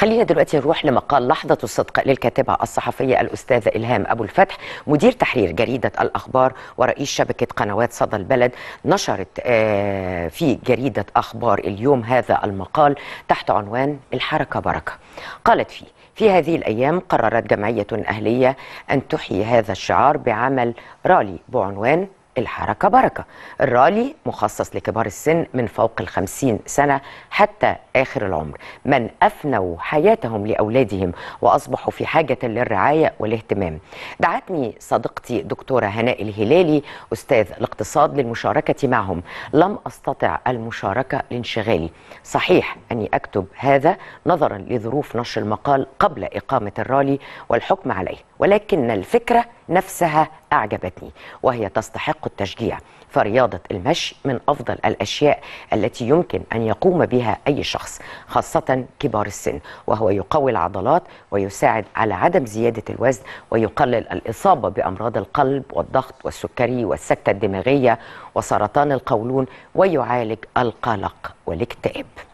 خلينا دلوقتي نروح لمقال لحظة الصدق للكاتبة الصحفية الأستاذة إلهام أبو الفتح مدير تحرير جريدة الأخبار ورئيس شبكة قنوات صدى البلد نشرت آه، في جريدة أخبار اليوم هذا المقال تحت عنوان الحركة بركة قالت فيه في هذه الأيام قررت جمعية أهلية أن تحيي هذا الشعار بعمل رالي بعنوان الحركة بركة الرالي مخصص لكبار السن من فوق الخمسين سنة حتى آخر العمر من أفنوا حياتهم لأولادهم وأصبحوا في حاجة للرعاية والاهتمام دعتني صديقتي دكتورة هناء الهلالي أستاذ الاقتصاد للمشاركة معهم لم أستطع المشاركة لانشغالي صحيح أني أكتب هذا نظرا لظروف نشر المقال قبل إقامة الرالي والحكم عليه ولكن الفكرة نفسها أعجبتني وهي تستحق التشجيع فرياضة المشي من أفضل الأشياء التي يمكن أن يقوم بها أي شخص خاصة كبار السن وهو يقوي العضلات ويساعد على عدم زيادة الوزن ويقلل الإصابة بأمراض القلب والضغط والسكري والسكتة الدماغية وسرطان القولون ويعالج القلق والاكتئاب